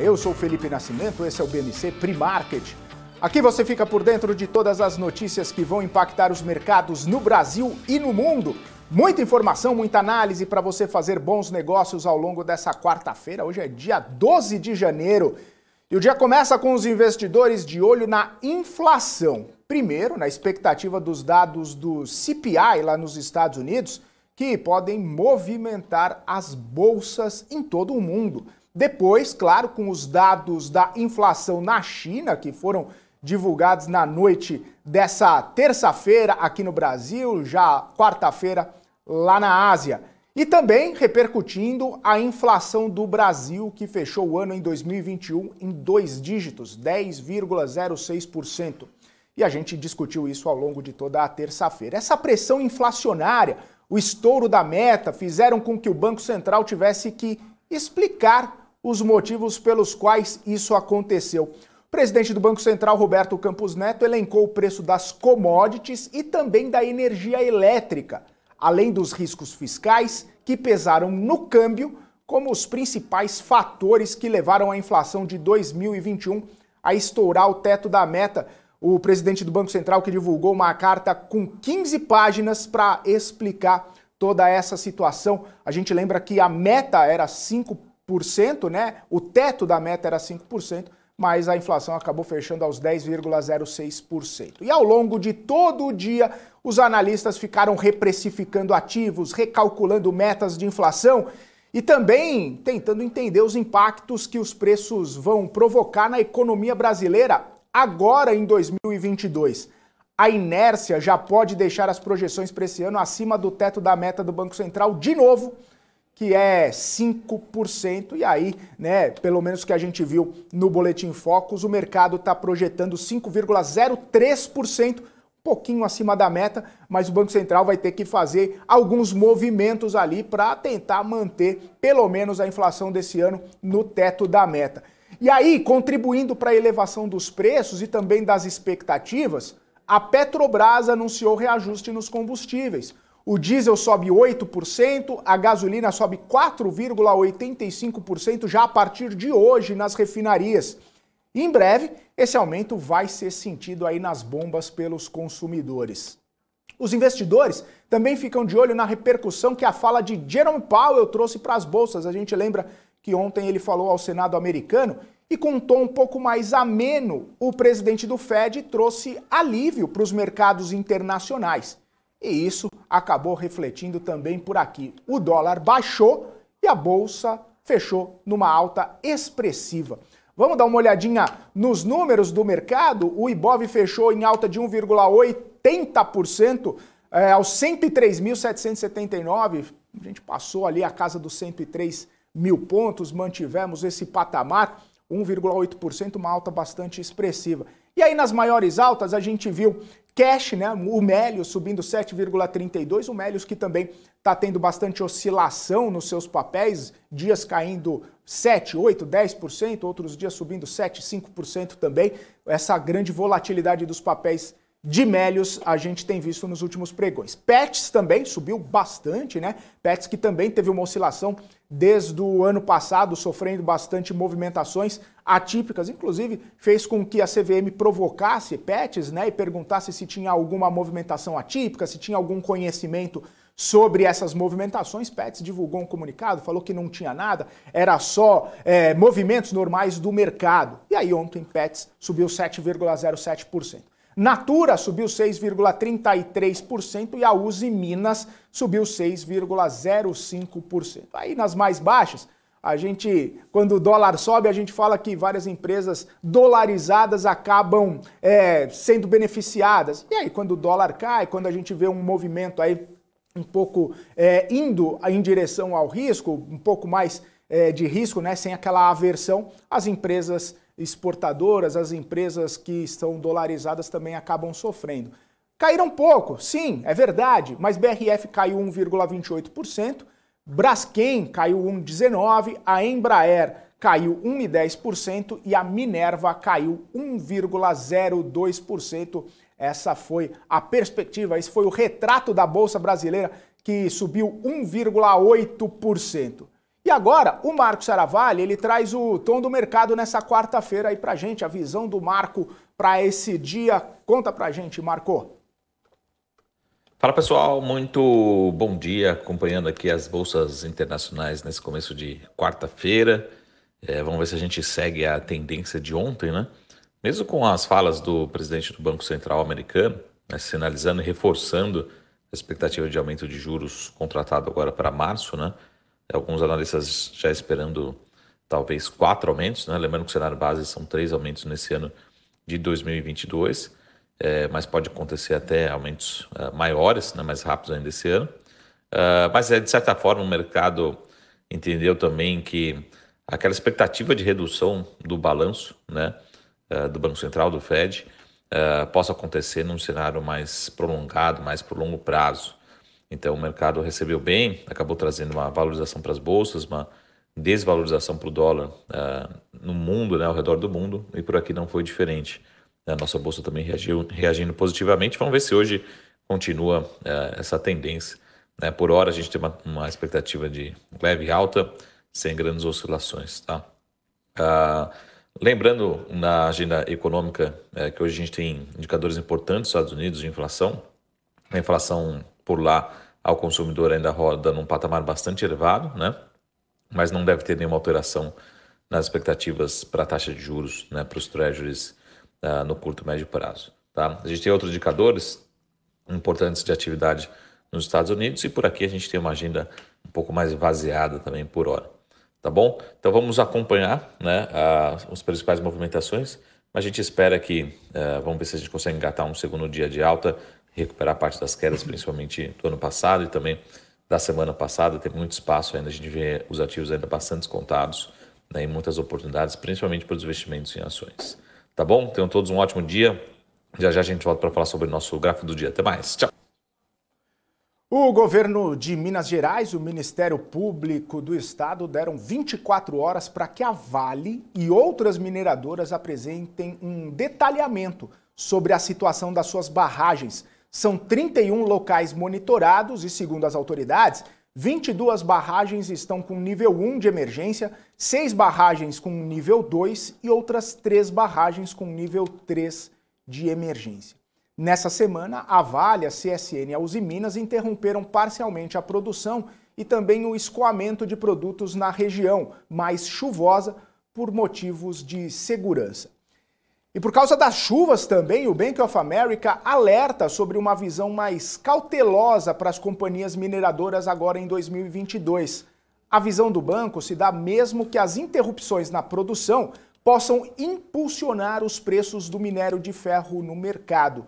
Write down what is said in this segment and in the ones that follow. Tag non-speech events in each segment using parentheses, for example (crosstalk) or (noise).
Eu sou Felipe Nascimento, esse é o BMC Primarket. Aqui você fica por dentro de todas as notícias que vão impactar os mercados no Brasil e no mundo. Muita informação, muita análise para você fazer bons negócios ao longo dessa quarta-feira. Hoje é dia 12 de janeiro. E o dia começa com os investidores de olho na inflação. Primeiro, na expectativa dos dados do CPI lá nos Estados Unidos, que podem movimentar as bolsas em todo o mundo. Depois, claro, com os dados da inflação na China, que foram divulgados na noite dessa terça-feira aqui no Brasil, já quarta-feira lá na Ásia. E também repercutindo a inflação do Brasil, que fechou o ano em 2021 em dois dígitos, 10,06%. E a gente discutiu isso ao longo de toda a terça-feira. Essa pressão inflacionária, o estouro da meta, fizeram com que o Banco Central tivesse que explicar os motivos pelos quais isso aconteceu. O presidente do Banco Central, Roberto Campos Neto, elencou o preço das commodities e também da energia elétrica, além dos riscos fiscais que pesaram no câmbio como os principais fatores que levaram a inflação de 2021 a estourar o teto da meta. O presidente do Banco Central que divulgou uma carta com 15 páginas para explicar toda essa situação. A gente lembra que a meta era 5 5%, né? O teto da meta era 5%, mas a inflação acabou fechando aos 10,06%. E ao longo de todo o dia, os analistas ficaram reprecificando ativos, recalculando metas de inflação e também tentando entender os impactos que os preços vão provocar na economia brasileira agora em 2022. A inércia já pode deixar as projeções para esse ano acima do teto da meta do Banco Central de novo que é 5%, e aí, né, pelo menos que a gente viu no Boletim Focus, o mercado está projetando 5,03%, um pouquinho acima da meta, mas o Banco Central vai ter que fazer alguns movimentos ali para tentar manter pelo menos a inflação desse ano no teto da meta. E aí, contribuindo para a elevação dos preços e também das expectativas, a Petrobras anunciou reajuste nos combustíveis. O diesel sobe 8%, a gasolina sobe 4,85% já a partir de hoje nas refinarias. E em breve, esse aumento vai ser sentido aí nas bombas pelos consumidores. Os investidores também ficam de olho na repercussão que a fala de Jerome Powell trouxe para as bolsas. A gente lembra que ontem ele falou ao Senado americano e com um tom um pouco mais ameno, o presidente do Fed trouxe alívio para os mercados internacionais. E isso acabou refletindo também por aqui. O dólar baixou e a bolsa fechou numa alta expressiva. Vamos dar uma olhadinha nos números do mercado. O Ibov fechou em alta de 1,80% eh, aos 103.779. A gente passou ali a casa dos 103 mil pontos, mantivemos esse patamar, 1,8%, uma alta bastante expressiva. E aí nas maiores altas a gente viu Cash, né? O Melios subindo 7,32, o Melios que também está tendo bastante oscilação nos seus papéis, dias caindo 7, 8, 10%, outros dias subindo 7, 5% também. Essa grande volatilidade dos papéis de Melios a gente tem visto nos últimos pregões. Pets também subiu bastante, né? Pets que também teve uma oscilação desde o ano passado, sofrendo bastante movimentações atípicas, inclusive fez com que a CVM provocasse PETs né, e perguntasse se tinha alguma movimentação atípica, se tinha algum conhecimento sobre essas movimentações. Pets divulgou um comunicado, falou que não tinha nada, era só é, movimentos normais do mercado. E aí ontem Pets subiu 7,07%. Natura subiu 6,33% e a Uzi Minas subiu 6,05%. Aí nas mais baixas, a gente, quando o dólar sobe, a gente fala que várias empresas dolarizadas acabam é, sendo beneficiadas. E aí, quando o dólar cai, quando a gente vê um movimento aí um pouco é, indo em direção ao risco, um pouco mais é, de risco, né, sem aquela aversão, as empresas exportadoras, as empresas que estão dolarizadas também acabam sofrendo. Caíram pouco, sim, é verdade, mas BRF caiu 1,28%, Braskem caiu 1,19%, a Embraer caiu 1,10% e a Minerva caiu 1,02%. Essa foi a perspectiva, esse foi o retrato da Bolsa Brasileira que subiu 1,8%. E agora, o Marco Saravalli, ele traz o tom do mercado nessa quarta-feira aí pra gente, a visão do Marco para esse dia. Conta pra gente, Marco. Fala pessoal, muito bom dia. Acompanhando aqui as bolsas internacionais nesse começo de quarta-feira. É, vamos ver se a gente segue a tendência de ontem, né? Mesmo com as falas do presidente do Banco Central americano, né, sinalizando e reforçando a expectativa de aumento de juros contratado agora para março, né? Alguns analistas já esperando talvez quatro aumentos, né? Lembrando que o cenário base são três aumentos nesse ano de 2022 é, mas pode acontecer até aumentos uh, maiores, né, mais rápidos ainda esse ano. Uh, mas, é, de certa forma, o mercado entendeu também que aquela expectativa de redução do balanço né, uh, do Banco Central, do Fed, possa acontecer num cenário mais prolongado, mais por longo prazo. Então, o mercado recebeu bem, acabou trazendo uma valorização para as bolsas, uma desvalorização para o dólar no mundo, né, ao redor do mundo, e por aqui não foi diferente. Né, a nossa bolsa também reagiu, reagindo positivamente. Vamos ver se hoje continua é, essa tendência. Né? Por hora, a gente tem uma, uma, expectativa de leve alta, sem grandes oscilações. Tá? Ah, lembrando na agenda econômica é, que hoje a gente tem indicadores importantes Estados Unidos de inflação. A inflação por lá ao consumidor ainda roda num patamar bastante elevado, né? mas não deve ter nenhuma alteração nas expectativas para a taxa de juros, né? para os treasuries uh, no curto e médio prazo. Tá? A gente tem outros indicadores importantes de atividade nos Estados Unidos e por aqui a gente tem uma agenda um pouco mais vaziada também por hora. Tá bom? Então vamos acompanhar né, uh, ah, as principais movimentações, mas a gente espera que, uh, vamos ver se a gente consegue engatar um segundo dia de alta, recuperar parte das quedas, principalmente do ano passado e também da semana passada. Tem muito espaço ainda, a gente vê os ativos ainda bastante descontados né, e muitas oportunidades, principalmente para os investimentos em ações. Tá bom? Tenham todos um ótimo dia. Já já a gente volta para falar sobre o nosso gráfico do dia. Até mais. Tchau. O governo de Minas Gerais e o Ministério Público do Estado deram 24 horas para que a Vale e outras mineradoras apresentem um detalhamento sobre a situação das suas barragens. São 31 locais monitorados e, segundo as autoridades, 22 barragens estão com nível 1 de emergência, 6 barragens com nível 2 e outras 3 barragens com nível 3 de emergência. Nessa semana, a Vale, a CSN e a Uzi Minas interromperam parcialmente a produção e também o escoamento de produtos na região mais chuvosa por motivos de segurança. E por causa das chuvas também, o Bank of America alerta sobre uma visão mais cautelosa para as companhias mineradoras agora em 2022. A visão do banco se dá mesmo que as interrupções na produção possam impulsionar os preços do minério de ferro no mercado.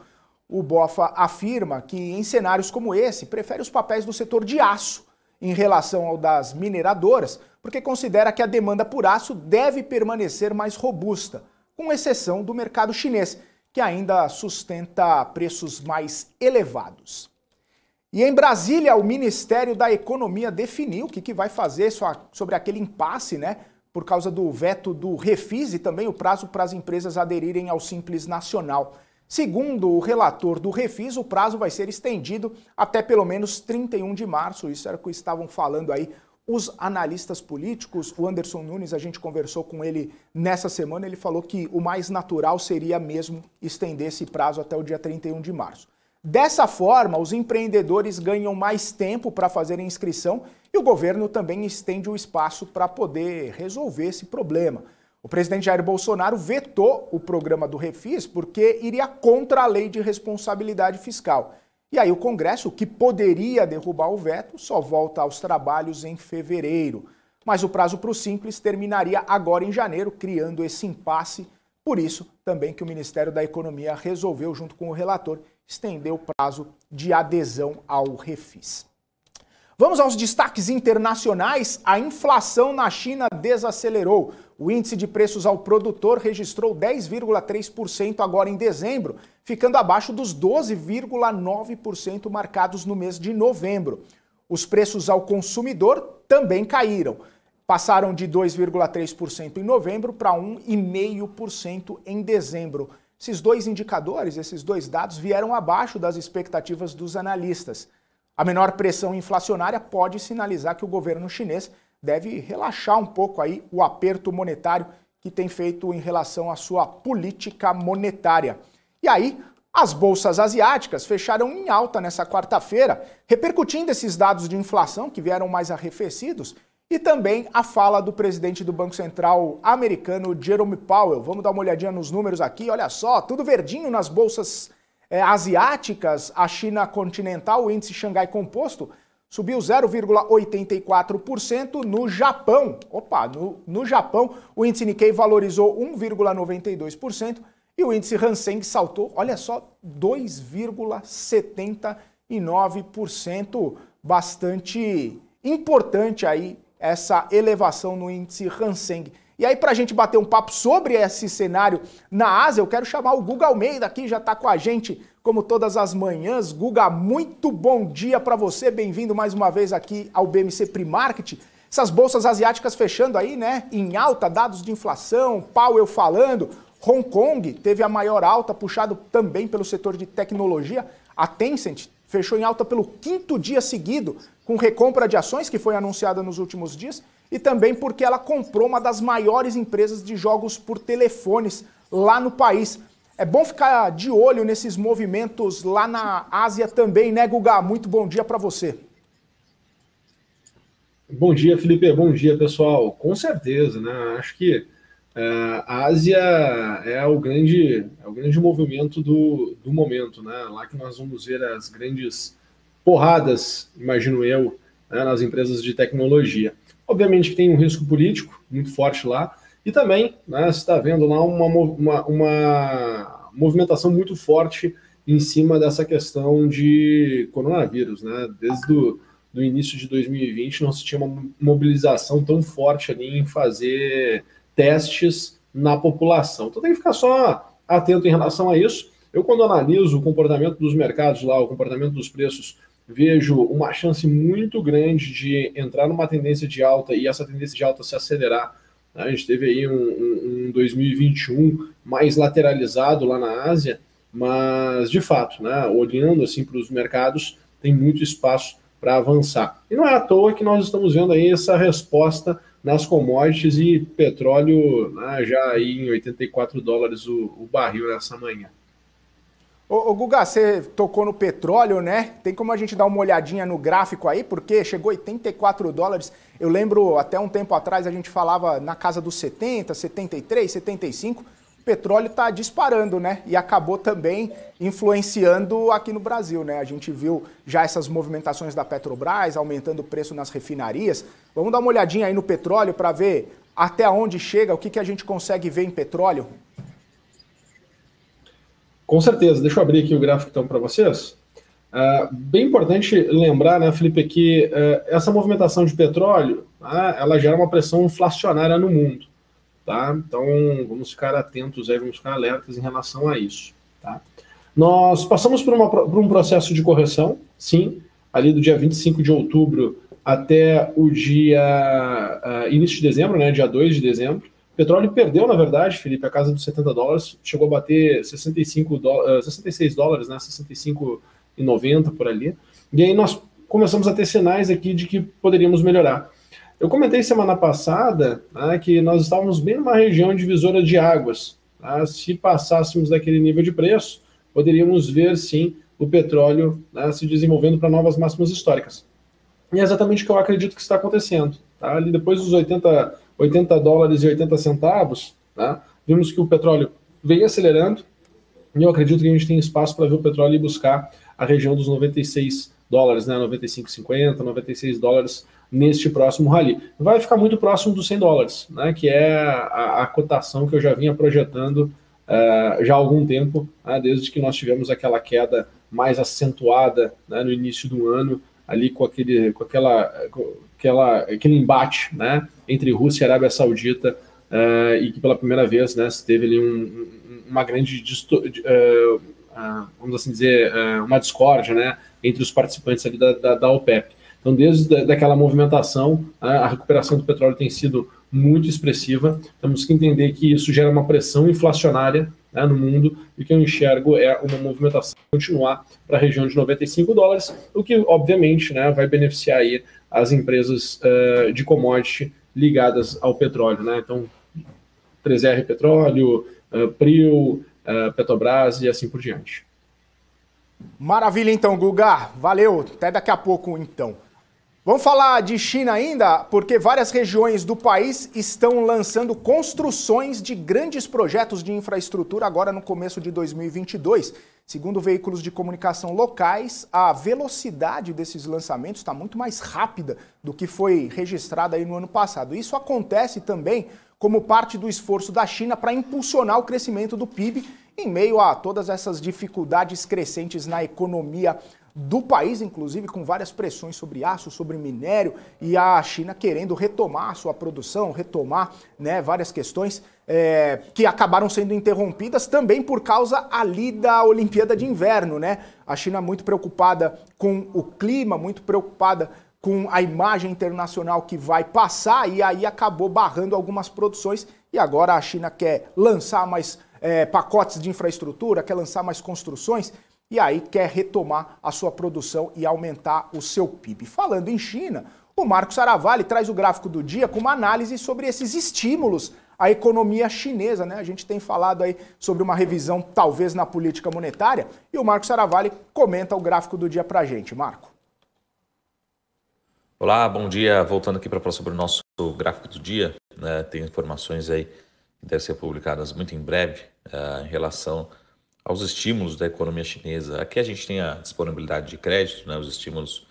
O BOFA afirma que, em cenários como esse, prefere os papéis do setor de aço em relação ao das mineradoras, porque considera que a demanda por aço deve permanecer mais robusta com exceção do mercado chinês, que ainda sustenta preços mais elevados. E em Brasília, o Ministério da Economia definiu o que, que vai fazer sobre aquele impasse, né? Por causa do veto do Refis e também o prazo para as empresas aderirem ao Simples Nacional. Segundo o relator do Refis, o prazo vai ser estendido até pelo menos 31 de março. Isso era o que estavam falando aí os analistas políticos, o Anderson Nunes, a gente conversou com ele nessa semana, ele falou que o mais natural seria mesmo estender esse prazo até o dia 31 de março. Dessa forma, os empreendedores ganham mais tempo para fazer inscrição e o governo também estende o espaço para poder resolver esse problema. O presidente Jair Bolsonaro vetou o programa do Refis porque iria contra a lei de responsabilidade fiscal. E aí o Congresso, que poderia derrubar o veto, só volta aos trabalhos em fevereiro. Mas o prazo para o Simples terminaria agora em janeiro, criando esse impasse. Por isso, também que o Ministério da Economia resolveu, junto com o relator, estender o prazo de adesão ao refis. Vamos aos destaques internacionais. A inflação na China desacelerou. O índice de preços ao produtor registrou 10,3% agora em dezembro, ficando abaixo dos 12,9% marcados no mês de novembro. Os preços ao consumidor também caíram. Passaram de 2,3% em novembro para 1,5% em dezembro. Esses dois indicadores, esses dois dados, vieram abaixo das expectativas dos analistas. A menor pressão inflacionária pode sinalizar que o governo chinês deve relaxar um pouco aí o aperto monetário que tem feito em relação à sua política monetária. E aí, as bolsas asiáticas fecharam em alta nessa quarta-feira, repercutindo esses dados de inflação que vieram mais arrefecidos e também a fala do presidente do Banco Central americano, Jerome Powell. Vamos dar uma olhadinha nos números aqui. Olha só, tudo verdinho nas bolsas é, asiáticas, a China continental, o índice Xangai Composto subiu 0,84% no Japão. Opa, no, no Japão o índice Nikkei valorizou 1,92% e o índice Hansen saltou, olha só, 2,79%, bastante importante aí essa elevação no índice Hansen. E aí, para a gente bater um papo sobre esse cenário na Ásia, eu quero chamar o Guga Almeida aqui, já está com a gente. Como todas as manhãs, Guga, muito bom dia para você. Bem-vindo mais uma vez aqui ao BMC Primarket. Essas bolsas asiáticas fechando aí, né? Em alta, dados de inflação, Powell falando. Hong Kong teve a maior alta, puxado também pelo setor de tecnologia. A Tencent fechou em alta pelo quinto dia seguido, com recompra de ações que foi anunciada nos últimos dias, e também porque ela comprou uma das maiores empresas de jogos por telefones lá no país. É bom ficar de olho nesses movimentos lá na Ásia também, né, Guga? Muito bom dia para você. Bom dia, Felipe. Bom dia, pessoal. Com certeza, né? Acho que é, a Ásia é o grande, é o grande movimento do, do momento, né? Lá que nós vamos ver as grandes porradas, imagino eu, né, nas empresas de tecnologia. Obviamente que tem um risco político muito forte lá, e também né, você está vendo lá uma, uma, uma, movimentação muito forte em cima dessa questão de coronavírus. Né? Desde o do início de 2020 não se tinha uma mobilização tão forte ali em fazer testes na população. Então tem que ficar só atento em relação a isso. Eu, quando analiso o comportamento dos mercados lá, o comportamento dos preços, vejo uma chance muito grande de entrar numa tendência de alta e essa tendência de alta se acelerar Tá? A gente teve aí um, um, um 2021 mais lateralizado lá na Ásia, mas de fato, né, olhando assim para os mercados, tem muito espaço para avançar. E não é à toa que nós estamos vendo aí essa resposta nas commodities e petróleo né, já aí em 84 dólares o, o barril nessa manhã. Ô, ô Guga, você tocou no petróleo, né? Tem como a gente dar uma olhadinha no gráfico aí, porque chegou 84 dólares. Eu lembro até um tempo atrás a gente falava na casa dos 70, 73, 75. O petróleo está disparando, né? E acabou também influenciando aqui no Brasil, né? A gente viu já essas movimentações da Petrobras aumentando o preço nas refinarias. Vamos dar uma olhadinha aí no petróleo para ver até onde chega, o que, que a gente consegue ver em petróleo? Com certeza. Deixa eu abrir aqui o gráfico então para vocês. Uh, bem importante lembrar, né, Felipe, que uh, essa movimentação de petróleo, uh, ela gera uma pressão inflacionária no mundo, tá? Então, vamos ficar atentos aí, vamos ficar alertas em relação a isso, tá? Nós passamos por, uma, por um processo de correção, sim, ali do dia 25 de outubro até o dia ah, início de dezembro, né, dia 2 de dezembro, petróleo perdeu, na verdade, Felipe, a casa dos 70 dólares, chegou a bater 65 66 eh, dólares, né? 65 e 90 por ali. E aí nós começamos a ter sinais aqui de que poderíamos melhorar. Eu comentei semana passada né, que nós estávamos bem numa região divisora de águas. Tá? Se passássemos daquele nível de preço, poderíamos ver sim o petróleo né, se desenvolvendo para novas máximas históricas. E é exatamente o que eu acredito que está acontecendo. Tá? Ali depois dos 80 80 dólares e 80 centavos, né? vimos que o petróleo vem acelerando, e eu acredito que a gente tem espaço para ver o petróleo ir buscar a região dos 96 dólares, né? 95,50, 96 dólares neste próximo rally. Vai ficar muito próximo dos 100 dólares, né? Que é a, a cotação que eu já vinha projetando uh, já há algum tempo, né? desde que nós tivemos aquela queda mais acentuada né? no início do ano ali com aquele, com aquela, com aquela, aquele embate, né, entre Rússia e Arábia Saudita uh, e que pela primeira vez, né, se teve ali um, uma grande uh, uh, vamos assim dizer eh, uma discórdia, né, entre os participantes ali da, da, da OPEP. Então, desde daquela movimentação, a recuperação do petróleo tem sido muito expressiva. Temos que entender que isso gera uma pressão inflacionária né, no mundo, e que eu enxergo é uma movimentação continuar para a região de 95 dólares, o que, obviamente, né, vai beneficiar aí as empresas uh, de commodity ligadas ao petróleo. Né? Então, 3R Petróleo, uh, é, Prio, uh, é, Petrobras e assim por diante. Maravilha, então, Guga. Valeu. Até daqui a pouco, então. Vamos falar de China ainda, porque várias regiões do país estão lançando construções de grandes projetos de infraestrutura agora no começo de 2022. Segundo veículos de comunicação locais, a velocidade desses lançamentos está muito mais rápida do que foi registrada no ano passado. Isso acontece também como parte do esforço da China para impulsionar o crescimento do PIB em meio a todas essas dificuldades crescentes na economia do país, inclusive, com várias pressões sobre aço, sobre minério e a China querendo retomar a sua produção, retomar né, várias questões é, que acabaram sendo interrompidas também por causa ali da Olimpíada de Inverno, né? A China muito preocupada com o clima, muito preocupada com a imagem internacional que vai passar e aí acabou barrando algumas produções e agora a China quer lançar mais é, pacotes de infraestrutura, quer lançar mais construções e aí quer retomar a sua produção e aumentar o seu PIB. Falando em China, o Marco Saravalli traz o gráfico do dia com uma análise sobre esses estímulos à economia chinesa, né? A gente tem falado aí sobre uma revisão talvez na política monetária e o Marco Saravalli comenta o gráfico do dia para a gente, Marco. Olá, bom dia. Voltando aqui para falar sobre o nosso gráfico do dia, né? tem informações aí que devem ser publicadas muito em breve uh, em relação aos estímulos da economia chinesa. Aqui a gente tem a disponibilidade de crédito, né, os estímulos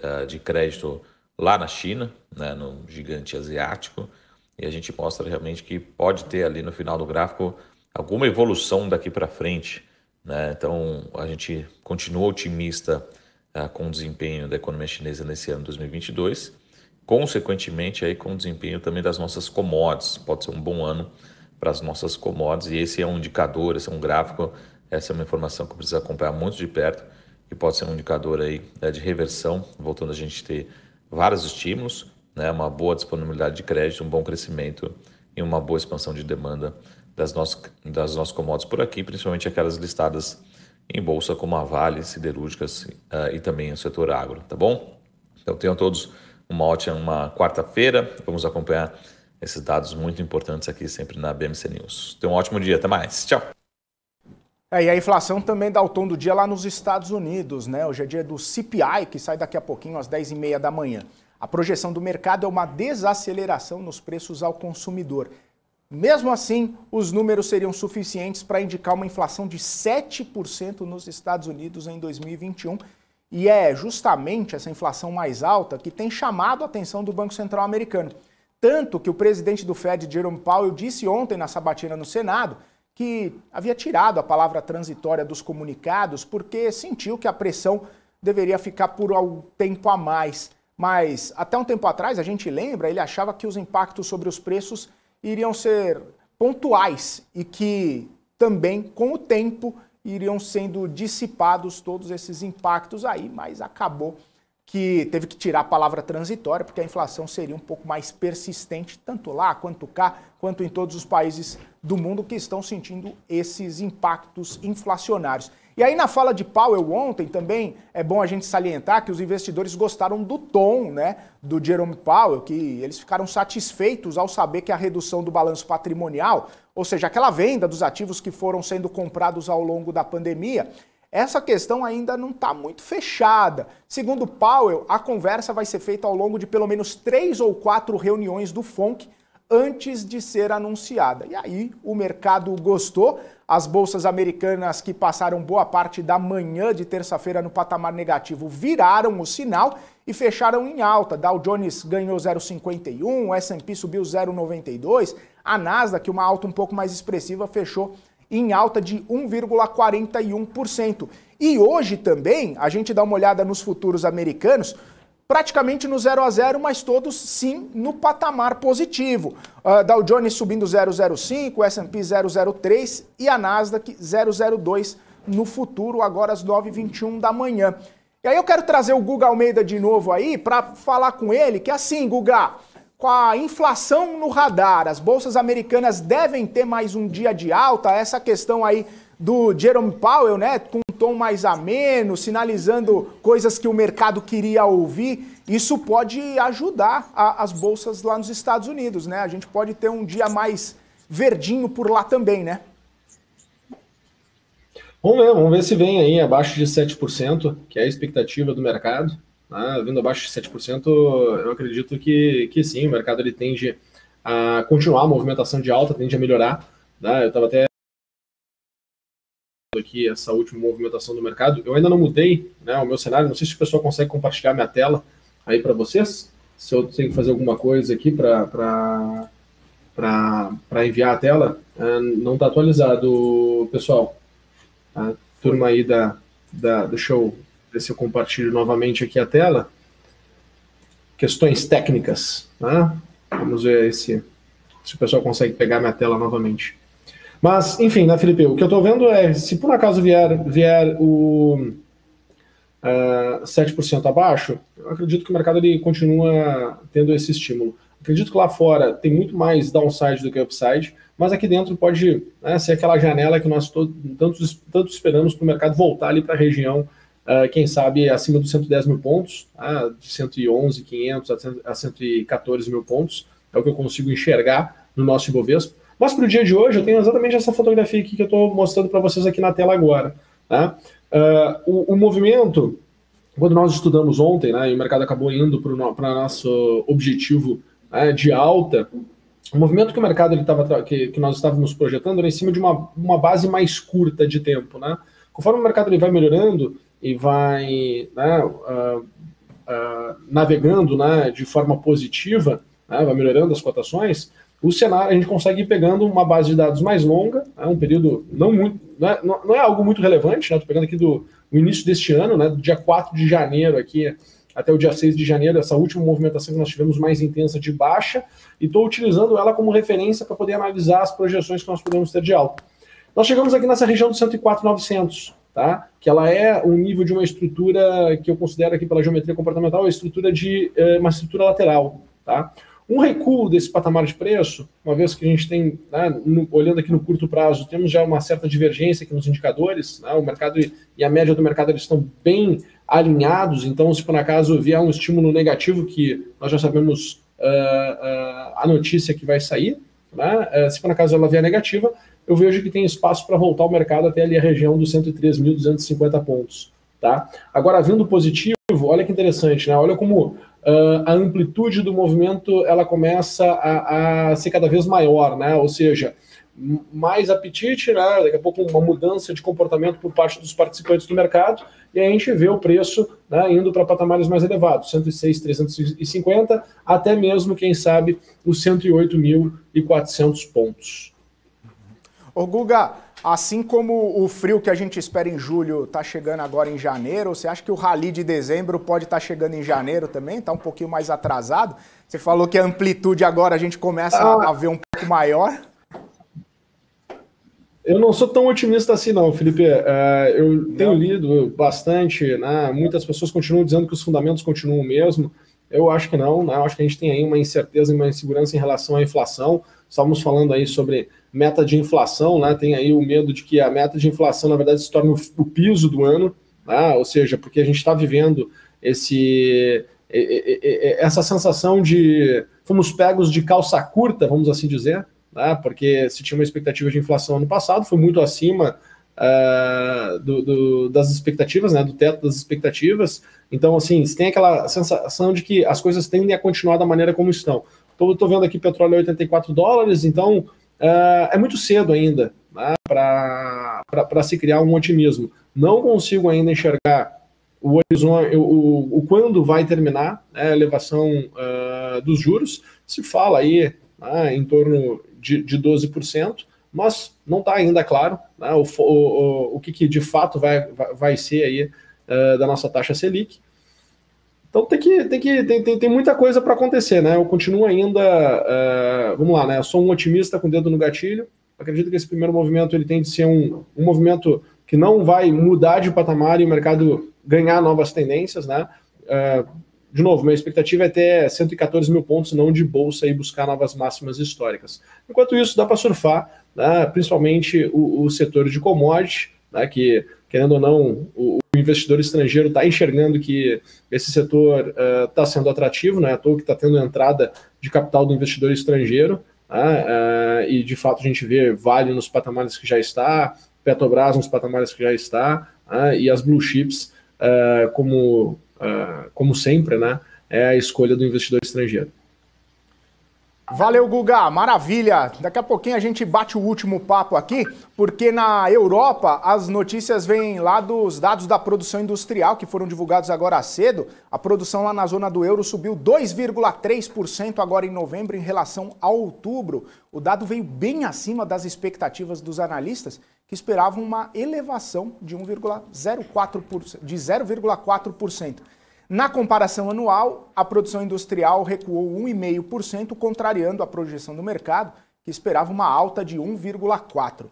uh, de crédito lá na China, né, no gigante asiático, e a gente mostra realmente que pode ter ali no final do gráfico alguma evolução daqui para frente. Né? Então a gente continua otimista uh, com o desempenho da economia chinesa nesse ano 2022, consequentemente aí com o desempenho também das nossas commodities. Pode ser um bom ano para as nossas commodities e esse é um indicador, esse é um gráfico essa é uma informação que precisa acompanhar muito de perto e pode ser um indicador aí né, de reversão, voltando a gente ter vários estímulos, né, uma boa disponibilidade de crédito, um bom crescimento e uma boa expansão de demanda das nossas das nossas commodities por aqui, principalmente aquelas listadas em bolsa como a Vale, siderúrgicas uh, e também o setor agro, tá bom? Então tenham todos uma ótima uma quarta-feira. Vamos acompanhar esses dados muito importantes aqui sempre na BMC News. Tenham um ótimo dia, até mais. Tchau. É, e a inflação também dá o tom do dia lá nos Estados Unidos, né? Hoje é dia do CPI, que sai daqui a pouquinho, às 10h30 da manhã. A projeção do mercado é uma desaceleração nos preços ao consumidor. Mesmo assim, os números seriam suficientes para indicar uma inflação de 7% nos Estados Unidos em 2021. E é justamente essa inflação mais alta que tem chamado a atenção do Banco Central americano. Tanto que o presidente do Fed, Jerome Powell, disse ontem na sabatina no Senado que havia tirado a palavra transitória dos comunicados porque sentiu que a pressão deveria ficar por algum tempo a mais. Mas até um tempo atrás, a gente lembra, ele achava que os impactos sobre os preços iriam ser pontuais e que também com o tempo iriam sendo dissipados todos esses impactos aí, mas acabou que teve que tirar a palavra transitória, porque a inflação seria um pouco mais persistente, tanto lá quanto cá, quanto em todos os países do mundo que estão sentindo esses impactos inflacionários. E aí, na fala de Powell ontem, também é bom a gente salientar que os investidores gostaram do tom né, do Jerome Powell, que eles ficaram satisfeitos ao saber que a redução do balanço patrimonial, ou seja, aquela venda dos ativos que foram sendo comprados ao longo da pandemia, essa questão ainda não está muito fechada. Segundo Powell, a conversa vai ser feita ao longo de pelo menos três ou quatro reuniões do FONC antes de ser anunciada. E aí o mercado gostou. As bolsas americanas que passaram boa parte da manhã de terça-feira no patamar negativo viraram o sinal e fecharam em alta. Dow Jones ganhou 0,51, S&P subiu 0,92, a Nasdaq, uma alta um pouco mais expressiva, fechou em alta de 1,41%. E hoje também, a gente dá uma olhada nos futuros americanos, praticamente no 0 a 0, mas todos sim no patamar positivo. Uh, Dow Jones subindo 0,05, S&P 0,03 e a Nasdaq 0,02 no futuro, agora às 9h21 da manhã. E aí eu quero trazer o Guga Almeida de novo aí para falar com ele que é assim, Guga, com a inflação no radar, as bolsas americanas devem ter mais um dia de alta, essa questão aí do Jerome Powell, né, com um tom mais ameno, sinalizando coisas que o mercado queria ouvir, isso pode ajudar a, as bolsas lá nos Estados Unidos, né? A gente pode ter um dia mais verdinho por lá também, né? Vamos ver, vamos ver se vem aí abaixo de 7%, que é a expectativa do mercado. Né? vindo abaixo de 7%, eu acredito que, que sim, o mercado ele tende a continuar a movimentação de alta, tende a melhorar. Né? Eu estava até aqui essa última movimentação do mercado. Eu ainda não mudei né, o meu cenário, não sei se o pessoal consegue compartilhar minha tela aí para vocês, se eu tenho que fazer alguma coisa aqui para para enviar a tela, ah, não está atualizado, pessoal. A turma aí da, da, do show, ver se eu compartilho novamente aqui a tela. Questões técnicas, né? Vamos ver se, se o pessoal consegue pegar minha tela novamente. Mas, enfim, né, Felipe? O que eu estou vendo é, se por acaso vier, vier o uh, é, 7% abaixo, eu acredito que o mercado ele continua tendo esse estímulo. Acredito que lá fora tem muito mais downside do que upside, mas aqui dentro pode né, ser aquela janela que nós tanto, tanto esperamos para o mercado voltar ali para a região, uh, quem sabe acima dos 110 mil pontos, uh, de 111, 500 a 114 mil pontos, é o que eu consigo enxergar no nosso Ibovespa mas para o dia de hoje, eu tenho exatamente essa fotografia aqui que eu estou mostrando para vocês aqui na tela agora. Né? Uh, o, o, movimento, quando nós estudamos ontem, né, e o mercado acabou indo para o no, nosso objetivo né, de alta, o movimento que o mercado ele tava, que, que nós estávamos projetando era em cima de uma, uma base mais curta de tempo. Né? Conforme o mercado ele vai melhorando e vai né, uh, uh, navegando né, de forma positiva, né, vai melhorando as cotações, o cenário, a gente consegue ir pegando uma base de dados mais longa, é um período não muito, não é, não é algo muito relevante, né? Estou pegando aqui do início deste ano, né? Do dia 4 de janeiro aqui até o dia 6 de janeiro, essa última movimentação que nós tivemos mais intensa de baixa, e estou utilizando ela como referência para poder analisar as projeções que nós podemos ter de alta. Nós chegamos aqui nessa região dos 104,900, tá? que ela é um nível de uma estrutura que eu considero aqui pela geometria comportamental, uma estrutura de eh, uma estrutura lateral. Tá? Um recuo desse patamar de preço, uma vez que a gente tem, né, no, olhando aqui no curto prazo, temos já uma certa divergência aqui nos indicadores, né, o mercado e, e a média do mercado eles estão bem alinhados, então se por acaso vier um estímulo negativo, que nós já sabemos uh, uh, a notícia que vai sair, né, uh, se por acaso ela vier negativa, eu vejo que tem espaço para voltar o mercado até ali a região dos 103.250 pontos. Tá? Agora, vindo positivo, olha que interessante, né? Olha como uh, a amplitude do movimento ela começa a, a, ser cada vez maior, né? Ou seja, mais apetite, né? daqui a pouco uma mudança de comportamento por parte dos participantes do mercado, e a gente vê o preço né, indo para patamares mais elevados, 106, 350, até mesmo, quem sabe, os 108.400 pontos. Ô Guga, Assim como o frio que a gente espera em julho está chegando agora em janeiro, você acha que o rally de dezembro pode estar tá chegando em janeiro também? Está um pouquinho mais atrasado? Você falou que a amplitude agora a gente começa ah. a ver um pouco maior. Eu não sou tão otimista assim, não, Felipe. É, eu tenho lido bastante, né? muitas pessoas continuam dizendo que os fundamentos continuam o mesmo. Eu acho que não, né? Eu acho que a gente tem aí uma incerteza e uma insegurança em relação à inflação. Estávamos falando aí sobre meta de inflação, né? Tem aí o medo de que a meta de inflação, na verdade, se torne o piso do ano, né? ou seja, porque a gente está vivendo esse essa sensação de fomos pegos de calça curta, vamos assim dizer, né? porque se tinha uma expectativa de inflação ano passado, foi muito acima uh, do, do, das expectativas, né? do teto das expectativas. Então, assim, você tem aquela sensação de que as coisas tendem a continuar da maneira como estão. Estou vendo aqui petróleo 84 dólares, então Uh, é muito cedo ainda né, para se criar um otimismo. Não consigo ainda enxergar o horizonte, o, o, quando vai terminar né, a elevação uh, dos juros. Se fala aí né, em torno de, de 12%, mas não está ainda claro né, o, o, o que, que, de fato vai, vai, vai ser aí uh, da nossa taxa Selic. Então tem que tem que tem, tem, tem muita coisa para acontecer, né? Eu continuo ainda, uh, vamos lá, né? Eu sou um otimista com o dedo no gatilho. Acredito que esse primeiro movimento ele tem de ser um, um movimento que não vai mudar de patamar e o mercado ganhar novas tendências, né? Uh, de novo, minha expectativa é ter 114 mil pontos, não de bolsa, e buscar novas máximas históricas. Enquanto isso, dá para surfar, né, principalmente o, o, setor de commodity, né, que, querendo ou não, o, o investidor estrangeiro está enxergando que esse setor está eh, uh, sendo atrativo, né, à toa que está tendo entrada de capital do investidor estrangeiro, né, uh, e de fato a gente vê Vale nos patamares que já está, Petrobras nos patamares que já está, né, e as blue chips, uh, como, como sempre, né, é a escolha do investidor estrangeiro. Valeu, Guga, maravilha! Daqui a pouquinho a gente bate o último papo aqui, porque na Europa as notícias vêm lá dos dados da produção industrial que foram divulgados agora cedo. A produção lá na zona do euro subiu 2,3% agora em novembro em relação a outubro. O dado veio bem acima das expectativas dos analistas, que esperavam uma elevação de 1,04%, de 0,4%. Na comparação anual, a produção industrial recuou 1,5%, contrariando a projeção do mercado, que esperava uma alta de 1,4%.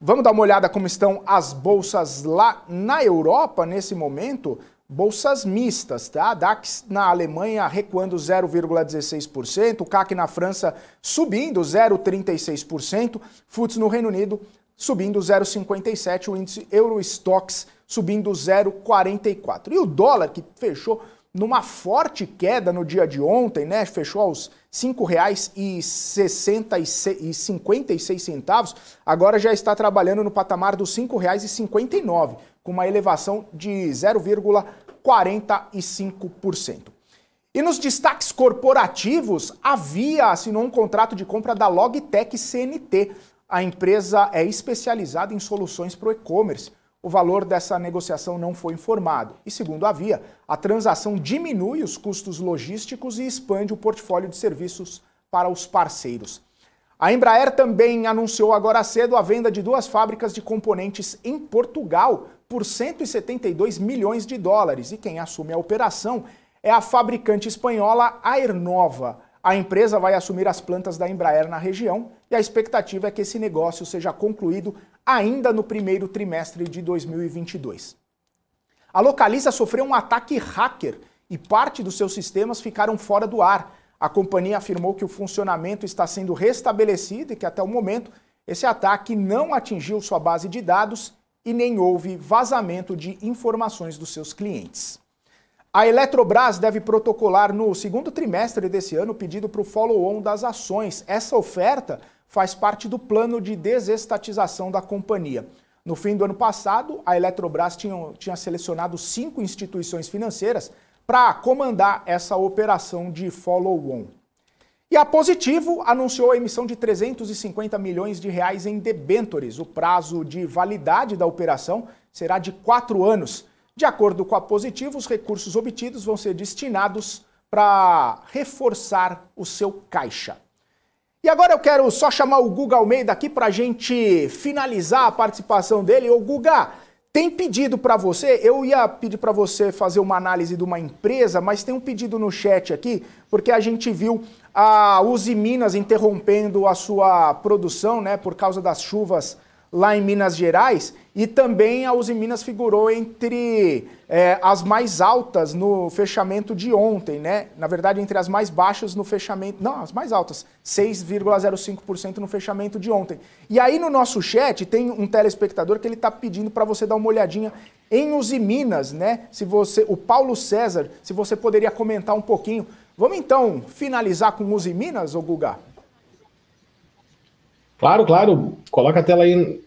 Vamos dar uma olhada como estão as bolsas lá na Europa nesse momento? Bolsas mistas, tá? DAX na Alemanha recuando 0,16%, CAC na França subindo 0,36%, FUTS no Reino Unido subindo 0,57, o índice Eurostox subindo 0,44. E o dólar, que fechou numa forte queda no dia de ontem, né? Fechou aos R$ 5,56, agora já está trabalhando no patamar dos R$ 5,59, com uma elevação de 0,45%. E nos destaques corporativos, a Via assinou um contrato de compra da Logitech CNT a empresa é especializada em soluções para o e-commerce. O valor dessa negociação não foi informado. E segundo a Via, a transação diminui os custos logísticos e expande o portfólio de serviços para os parceiros. A Embraer também anunciou agora cedo a venda de duas fábricas de componentes em Portugal por 172 milhões de dólares. E quem assume a operação é a fabricante espanhola Aernova. A empresa vai assumir as plantas da Embraer na região e a expectativa é que esse negócio seja concluído ainda no primeiro trimestre de 2022. A Localiza sofreu um ataque hacker e parte dos seus sistemas ficaram fora do ar. A companhia afirmou que o funcionamento está sendo restabelecido e que até o momento esse ataque não atingiu sua base de dados e nem houve vazamento de informações dos seus clientes. A Eletrobras deve protocolar no segundo trimestre desse ano o pedido para o follow-on das ações. Essa oferta faz parte do plano de desestatização da companhia. No fim do ano passado, a Eletrobras tinha, tinha selecionado cinco instituições financeiras para comandar essa operação de follow-on. E a Positivo anunciou a emissão de 350 milhões de reais em debêntures. O prazo de validade da operação será de quatro anos. De acordo com a Positivo, os recursos obtidos vão ser destinados para reforçar o seu caixa. E agora eu quero só chamar o Guga Almeida aqui para a gente finalizar a participação dele. Ô Guga, tem pedido para você, eu ia pedir para você fazer uma análise de uma empresa, mas tem um pedido no chat aqui, porque a gente viu a Uzi Minas interrompendo a sua produção, né, por causa das chuvas lá em Minas Gerais, e também a Uzi Minas figurou entre é, as mais altas no fechamento de ontem, né? Na verdade, entre as mais baixas no fechamento. Não, as mais altas, 6,05% no fechamento de ontem. E aí no nosso chat tem um telespectador que ele está pedindo para você dar uma olhadinha em Uzi Minas, né? Se você, o Paulo César, se você poderia comentar um pouquinho. Vamos então finalizar com Uzi Minas, ô Guga? Claro, claro. Coloca a tela aí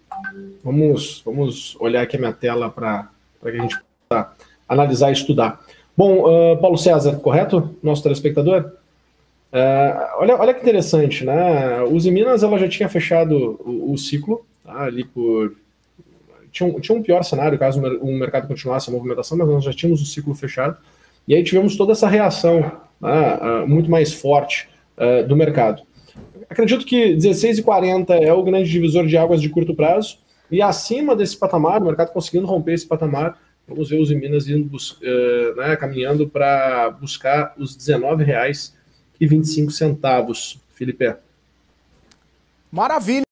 Vamos, vamos olhar aqui a minha tela para que a gente possa analisar e estudar. Bom, uh, Paulo César, correto? Nosso telespectador? Uh, olha, olha que interessante, né? Os Minas ela já tinha fechado o, o ciclo, tá? ali por. Tinha um, tinha um pior cenário caso o mercado continuasse a movimentação, mas nós já tínhamos o ciclo fechado. E aí tivemos toda essa reação né? uh, muito mais forte do mercado acredito que 16,40 é o grande divisor de águas de curto prazo, e acima desse patamar, o mercado conseguindo romper esse patamar, vamos ver os Minas indo uh, né, caminhando para buscar os R$19,25, Felipe. Maravilha!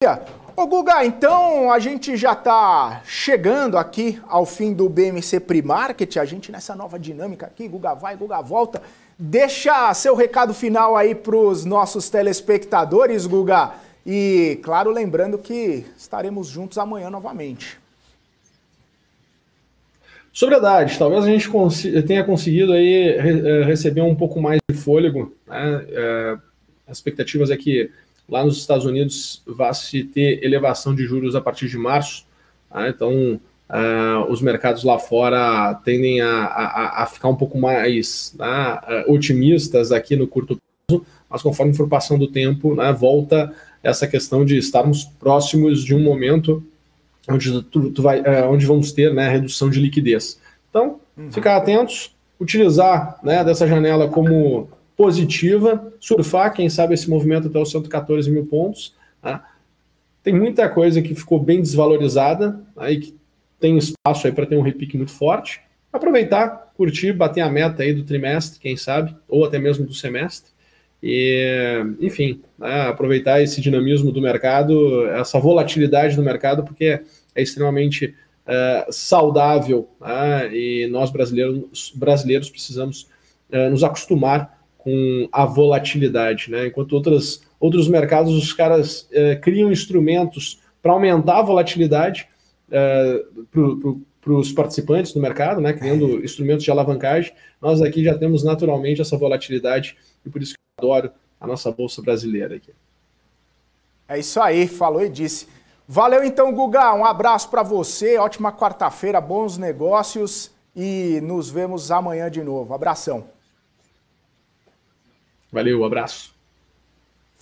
Ô Guga, então a gente já está chegando aqui ao fim do BMC Pre-Market, a gente nessa nova dinâmica aqui, Guga vai, Guga volta. Deixa seu recado final aí para os nossos telespectadores, Guga. E, claro, lembrando que estaremos juntos amanhã novamente. Sobre a idade, talvez a gente tenha conseguido aí eh, receber um pouco mais de fôlego. Né? Eh, As expectativas é que lá nos Estados Unidos vá se ter elevação de juros a partir de março. Né? Então, uh, os mercados lá fora tendem a, a, a ficar um pouco mais né, ah, otimistas aqui no curto prazo, mas conforme for passando o tempo, né, volta essa questão de estarmos próximos de um momento onde, tu, tu vai, uh, onde vamos ter né, redução de liquidez. Então, uhum. ficar atentos, utilizar né, dessa janela como positiva, surfar, quem sabe, esse movimento até os 114 mil pontos. Né? Tem muita coisa que ficou bem desvalorizada aí né, que tem espaço aí para ter um repique muito forte. Aproveitar, curtir, bater a meta aí do trimestre, quem sabe, ou até mesmo do semestre. E, enfim, né, aproveitar esse dinamismo do mercado, essa volatilidade do mercado, porque é extremamente uh, saudável né, e nós brasileiros, brasileiros precisamos uh, nos acostumar com a volatilidade. Né? Enquanto outras, outros mercados, os caras uh, criam instrumentos para aumentar a volatilidade, uh, pro, para os participantes do mercado, né, criando é. instrumentos de alavancagem. Nós aqui já temos naturalmente essa volatilidade e por isso que eu adoro a nossa bolsa brasileira aqui. É isso aí, falou e disse. Valeu então, Guga, um abraço para você, ótima quarta-feira, bons negócios e nos vemos amanhã de novo. Abração. Valeu, abraço.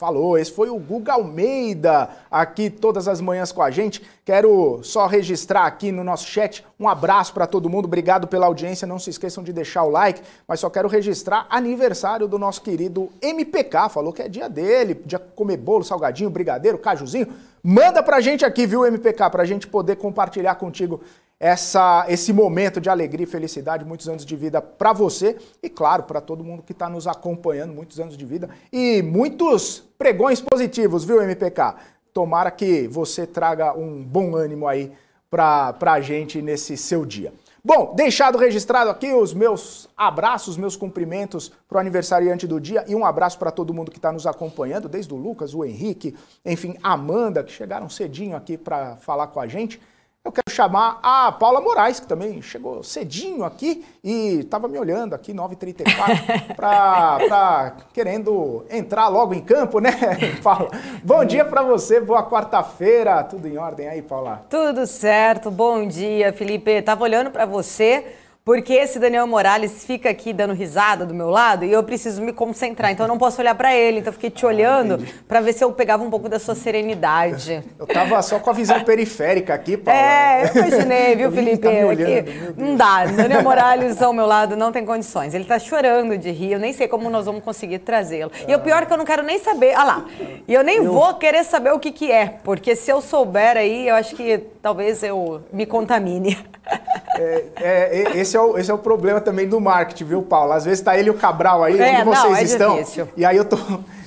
Falou, esse foi o Guga Almeida aqui todas as manhãs com a gente. Quero só registrar aqui no nosso chat um abraço para todo mundo, obrigado pela audiência. Não se esqueçam de deixar o like, mas só quero registrar aniversário do nosso querido MPK. Falou que é dia dele, dia comer bolo, salgadinho, brigadeiro, cajuzinho. Manda pra gente aqui, viu, MPK, pra gente poder compartilhar contigo essa, esse momento de alegria e felicidade, muitos anos de vida para você e, claro, para todo mundo que está nos acompanhando, muitos anos de vida e muitos pregões positivos, viu, MPK? Tomara que você traga um bom ânimo aí para a gente nesse seu dia. Bom, deixado registrado aqui os meus abraços, meus cumprimentos para o aniversariante do dia e um abraço para todo mundo que está nos acompanhando, desde o Lucas, o Henrique, enfim, Amanda, que chegaram cedinho aqui para falar com a gente. Eu quero chamar a Paula Moraes, que também chegou cedinho aqui e estava me olhando aqui, 9h34, (laughs) para querendo entrar logo em campo, né, (laughs) Paula? Bom dia para você, boa quarta-feira, tudo em ordem aí, Paula? Tudo certo, bom dia, Felipe. Estava olhando para você, porque esse Daniel Morales fica aqui dando risada do meu lado e eu preciso me concentrar, então eu não posso olhar para ele. Então eu fiquei te ah, olhando ah, para ver se eu pegava um pouco da sua serenidade. (laughs) Eu tava só com a visão (laughs) periférica aqui, Paulo. É, eu imaginei, viu, (laughs) Felipe? Tá é olhando, não dá. Daniel Morales ao meu lado não tem condições. Ele tá chorando de rir, eu nem sei como nós vamos conseguir trazê-lo. E o pior é que eu não quero nem saber. Ah lá, e eu nem eu... vou querer saber o que, que é, porque se eu souber aí, eu acho que talvez eu me contamine. É, é, esse esse é, o, esse é o problema também do marketing, viu, Paulo? Às vezes tá ele e o Cabral aí, é, onde não, vocês é estão. Difícil. E aí eu tô,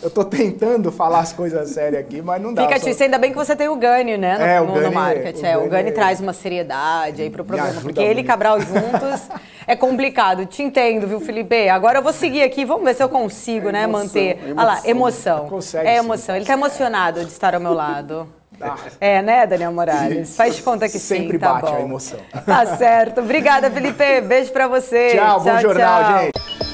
eu tô tentando falar as coisas sérias aqui, mas não dá. Fica difícil, só... ainda bem que você tem o Gani, né? No, é, o no, Gani, no é, marketing. O, é, Gani, o Gani é. traz uma seriedade aí pro programa. Porque muito. ele e Cabral (laughs) juntos é complicado. Te entendo, viu, Felipe? Agora eu vou seguir aqui, vamos ver se eu consigo, é né, manter. É Olha lá, emoção. Consegue, é emoção. Sim. Ele tá emocionado de estar ao meu lado. Ah. É, né, Daniel Morales? Faz de conta que Sempre sim, sempre tá bate bom. a emoção. Tá certo. Obrigada, Felipe. Beijo pra você. Tchau, tchau bom tchau. jornal, gente.